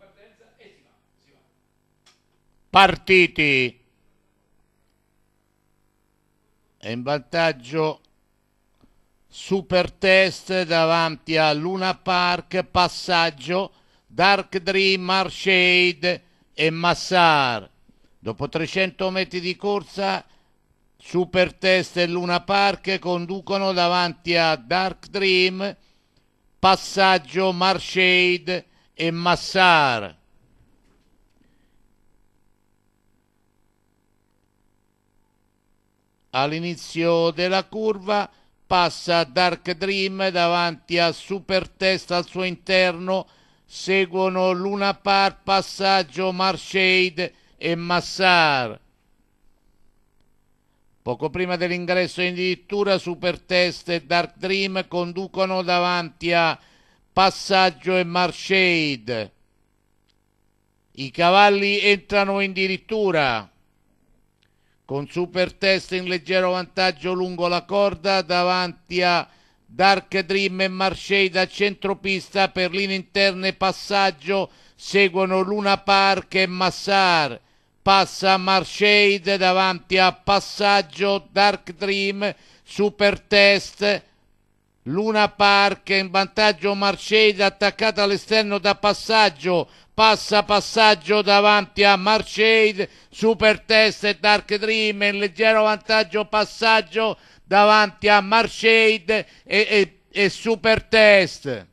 partenza e si va. Si va. Partiti. È in vantaggio Super Test davanti a Luna Park, passaggio Dark Dream, Marshade e Massar. Dopo 300 metri di corsa Super Test e Luna Park conducono davanti a Dark Dream, passaggio Marshade e e Massar. All'inizio della curva passa Dark Dream davanti a Super Test al suo interno, seguono Luna Par, Passaggio, Marshade e Massar. Poco prima dell'ingresso in dirittura Super Test e Dark Dream conducono davanti a Passaggio e Marshade. I cavalli entrano in dirittura con super test in leggero vantaggio lungo la corda davanti a Dark Dream e Marshade a centropista per linee interne passaggio seguono Luna Park e Massar passa Marshade davanti a passaggio Dark Dream super test Luna Park in vantaggio Marcella attaccata all'esterno da passaggio passa passaggio davanti a Marchade super test e Dark Dream in leggero vantaggio passaggio davanti a Marchade e, e, e super test